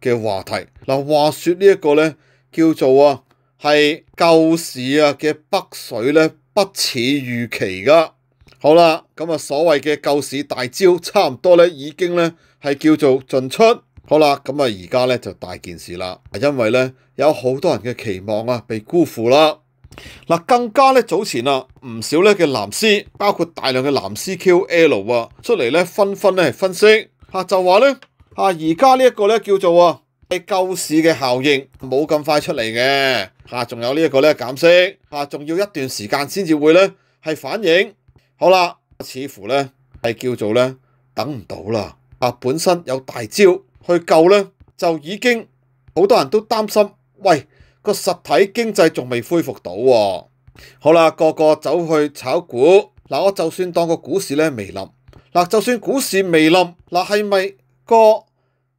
嘅話题。嗱，话說呢一個咧叫做啊，係舊市啊嘅北水咧不似預期噶。好啦，咁啊所謂嘅舊市大招差唔多咧已經咧係叫做盡出。好啦，咁啊而家咧就大件事啦，因為咧有好多人嘅期望啊被辜負啦。嗱，更加咧早前啊唔少咧嘅藍絲，包括大量嘅藍 CQL 啊出嚟咧，纷纷咧分析吓就話咧。啊，而家呢一個咧叫做啊，系救市嘅效應冇咁快出嚟嘅，吓，仲有呢一個咧減息，嚇，仲要一段時間先至會咧係反應。好啦，似乎咧係叫做咧等唔到啦。啊，本身有大招去救咧，就已經好多人都擔心，喂，個實體經濟仲未恢復到。好啦，個個走去炒股。嗱，我就算當個股市咧未冧，嗱，就算股市未冧，嗱係咪個？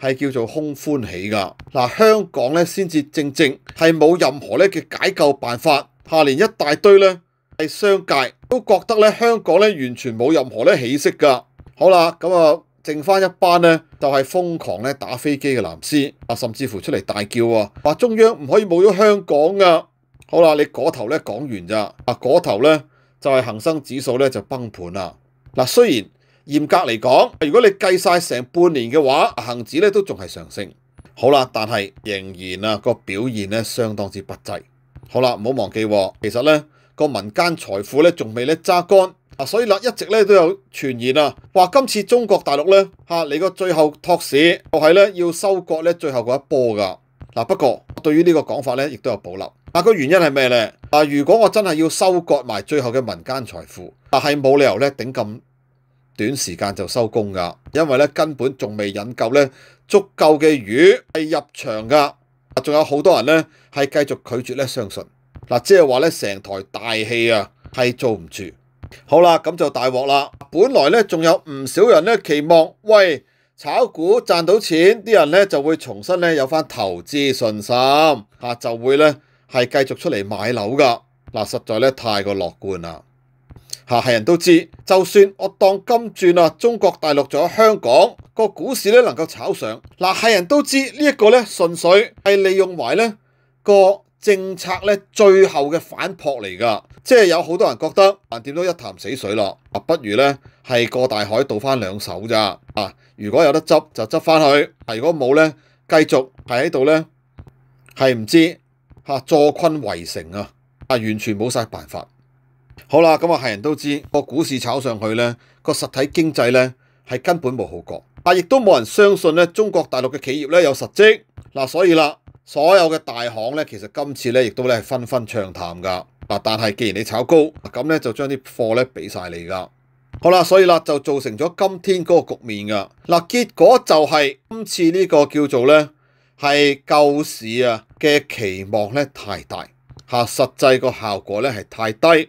係叫做空歡喜㗎，嗱香港咧先至正正係冇任何咧嘅解救辦法，下年一大堆咧係商界都覺得咧香港咧完全冇任何咧起色㗎。好啦，咁啊剩翻一班咧就係瘋狂咧打飛機嘅藍絲啊，甚至乎出嚟大叫啊，话中央唔可以冇咗香港㗎。好啦，你嗰頭咧講完咋，啊嗰頭咧就係恒生指數咧就崩盤啦。嗱雖然。嚴格嚟講，如果你計晒成半年嘅話，恒指咧都仲係上升，好啦，但係仍然啊個表現咧相當之不濟。好啦，唔好忘記，其實咧個民間財富咧仲未咧揸乾啊，所以啦一直咧都有傳言啊，話今次中國大陸咧嚇你個最後托市就係咧要收割咧最後嗰一波㗎嗱。不過對於呢個講法咧亦都有保留啊。個原因係咩咧？啊，如果我真係要收割埋最後嘅民間財富，但係冇理由咧頂咁。短時間就收工㗎，因為咧根本仲未引夠咧足夠嘅魚係入場㗎，仲有好多人咧係繼續拒絕咧相信，嗱即係話咧成台大戏啊係做唔住，好啦咁就大镬啦。本來咧仲有唔少人咧期望，喂炒股賺到錢，啲人咧就會重新咧有翻投資信心，嚇就會咧係繼續出嚟買樓㗎。嗱，實在咧太過樂觀啦。吓，係人都知，就算我當金转啊，中國大陸仲有香港個股市咧，能夠炒上。嗱係人都知呢一個咧纯粹係利用埋咧個政策咧最後嘅反撲嚟㗎，即係有好多人覺得啊，點都一潭死水啊不如咧係过大海倒翻兩手咋啊？如果有得執就執翻去，啊如果冇咧，繼續係喺度咧係唔知吓助困围城啊，啊完全冇晒辦法。好啦，咁啊，系人都知個股市炒上去呢，個實體經濟呢係根本冇好过，但亦都冇人相信呢中國大陸嘅企業呢有實績嗱，所以啦，所有嘅大行呢，其實今次呢亦都呢係纷纷畅談噶嗱。但係既然你炒高咁呢就將啲貨呢俾晒你噶好啦，所以啦就造成咗今天嗰個局面噶嗱。結果就係今次呢個叫做呢係舊市啊嘅期望呢太大吓實際個效果呢係太低。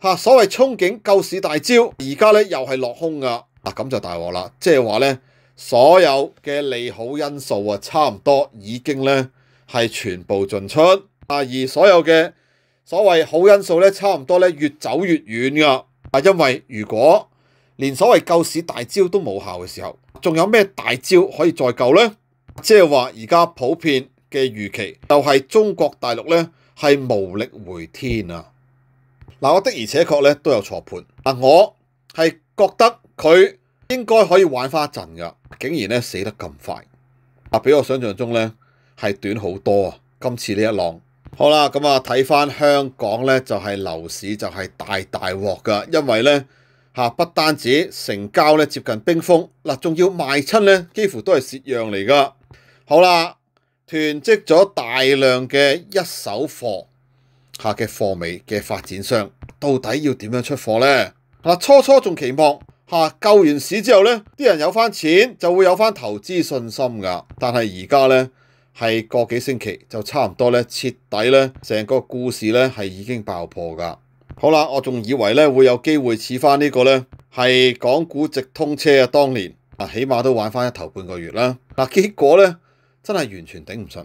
吓，所謂憧憬救市大招，而家咧又係落空噶。啊，咁就大镬啦！即係話咧，所有嘅利好因素啊，差唔多已經咧係全部進出。啊，而所有嘅所謂好因素咧，差唔多咧越走越遠噶。啊，因為如果連所謂救市大招都冇效嘅時候，仲有咩大招可以再救咧？即係話而家普遍嘅預期就係中國大陸咧係無力回天啊！嗱，我的而且確咧都有錯判。嗱，我係覺得佢應該可以玩翻一陣㗎，竟然咧死得咁快。啊，比我想象中咧係短好多啊！今次呢一浪，好啦，咁啊睇翻香港咧就係樓市就係大大鑊㗎，因為咧嚇不單止成交咧接近冰封，嗱仲要賣親咧幾乎都係蝕讓嚟㗎。好啦，囤積咗大量嘅一手貨。下嘅貨尾嘅發展商到底要點樣出貨呢？嗱，初初仲期望吓救完市之後呢，啲人有翻錢就會有翻投資信心㗎。但係而家呢，係個幾星期就差唔多呢，徹底呢，成個故事呢係已經爆破㗎。好啦，我仲以為呢會有機會似翻呢個呢，係港股直通車啊，當年啊起碼都玩翻一頭半個月啦。嗱，結果呢，真係完全頂唔順。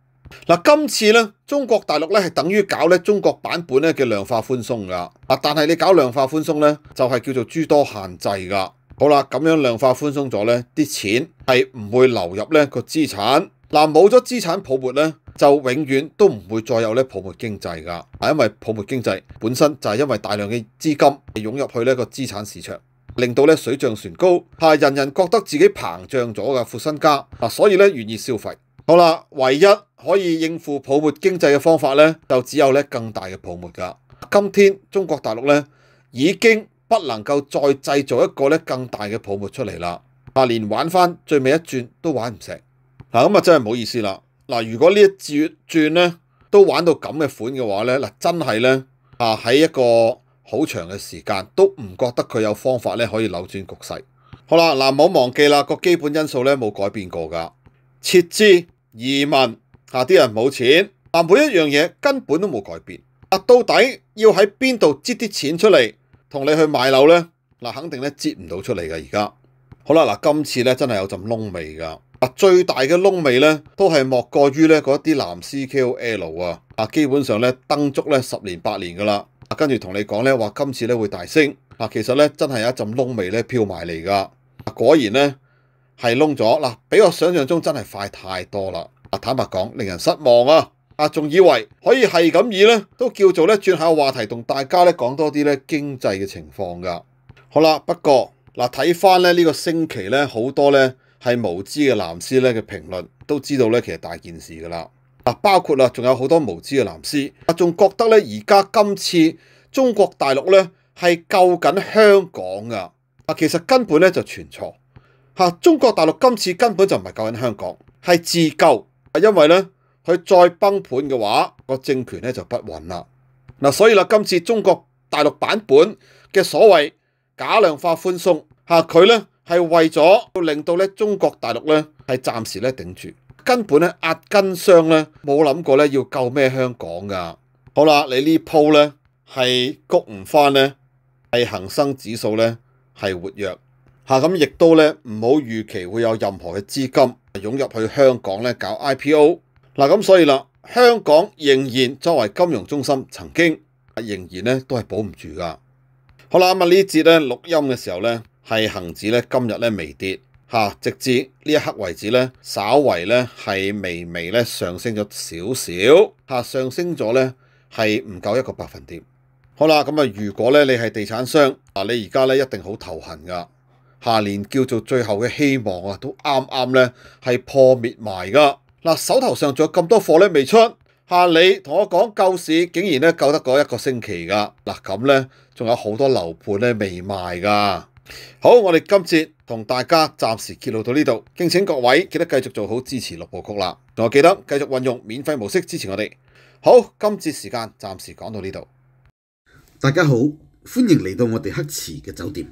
嗱，今次咧，中国大陆咧系等于搞咧中国版本咧嘅量化宽松噶，啊，但系你搞量化宽松咧，就系叫做诸多限制噶。好啦，咁样量化宽松咗咧，啲钱系唔会流入咧个资产，嗱，冇咗资产泡沫咧，就永远都唔会再有咧泡沫经济噶，系因为泡沫经济本身就系因为大量嘅资金涌入去咧个资产市场，令到咧水涨船高，系人人觉得自己膨胀咗嘅富身家，啊，所以咧愿意消费。好啦，唯一可以应付泡沫经济嘅方法呢，就只有咧更大嘅泡沫噶。今天中国大陆呢，已经不能够再制造一个咧更大嘅泡沫出嚟啦。啊，连玩翻最尾一转都玩唔成。嗱，咁啊真系唔好意思啦。嗱，如果呢一转转咧都玩到咁嘅款嘅话呢，嗱真系呢，啊喺一个好长嘅时间都唔觉得佢有方法咧可以扭转局势。好啦，嗱唔好忘记啦，个基本因素呢冇改变过噶。設置移民啊！啲人冇錢啊！每一樣嘢根本都冇改變啊！到底要喺邊度挤啲錢出嚟同你去買樓呢？嗱，肯定咧挤唔到出嚟噶！而家好啦，嗱，今次咧真係有阵窿味噶！啊，最大嘅窿味呢，都係莫過於咧嗰啲藍 c k l 啊！啊，基本上咧登足咧十年八年噶啦，跟住同你講咧話今次咧會大升啊！其實咧真係有一阵窿味咧飘埋嚟噶！果然咧～係窿咗嗱，比我想象中真係快太多啦！啊，坦白講，令人失望啊！啊，仲以為可以係咁以呢，都叫做呢轉下話題，同大家呢講多啲呢經濟嘅情況㗎。好啦，不過嗱睇翻咧呢個星期呢，好多呢係無知嘅藍絲呢嘅評論，都知道呢其實大件事㗎啦！嗱，包括啦，仲有好多無知嘅藍絲啊，仲覺得呢而家今次中國大陸呢係救緊香港㗎，啊，其實根本呢就全錯。嚇！中國大陸今次根本就唔係救緊香港，係自救。因為呢，佢再崩盤嘅話，個政權呢就不穩啦。嗱，所以啦，今次中國大陸版本嘅所謂假量化寬鬆嚇，佢呢係為咗令到呢中國大陸呢係暫時呢頂住，根本呢壓根商呢冇諗過呢要救咩香港噶。好啦，你呢鋪呢係谷唔翻呢，係恒生指數呢係活躍。吓咁，亦都咧唔好預期會有任何嘅資金涌入去香港咧搞 IPO 嗱。咁所以啦，香港仍然作為金融中心，曾經仍然咧都係保唔住噶。好啦，咁啊呢节咧錄音嘅時候咧係恒指咧今日咧微跌吓，直至呢一刻為止咧，稍為咧係微微咧上升咗少少吓上升咗咧係唔夠一個百分點。好啦，咁啊，如果咧你係地產商啊你而家咧一定好頭痕噶。下年叫做最後嘅希望啊，都啱啱咧係破滅埋噶。嗱，手頭上仲有咁多貨咧未出，下你同我講救市竟然咧救得嗰一個星期噶。嗱咁咧仲有好多樓盤咧未賣噶。好，我哋今節同大家暫時揭露到呢度，敬請各位記得繼續做好支持六部曲啦，我記得繼續運用免費模式支持我哋。好，今節時間暫時講到呢度。大家好，歡迎嚟到我哋黑池嘅酒店。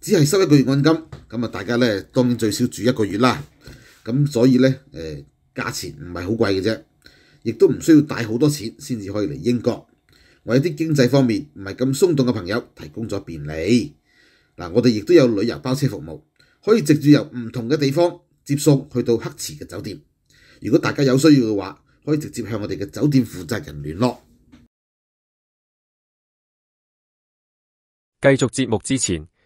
只系收一个月按金，咁啊，大家咧当然最少住一个月啦。咁所以咧，诶，价钱唔系好贵嘅啫，亦都唔需要带好多钱先至可以嚟英国。为有啲经济方面唔系咁松动嘅朋友提供咗便利。嗱，我哋亦都有旅游包车服务，可以直接由唔同嘅地方接送去到黑池嘅酒店。如果大家有需要嘅话，可以直接向我哋嘅酒店负责人联络。继续节目之前。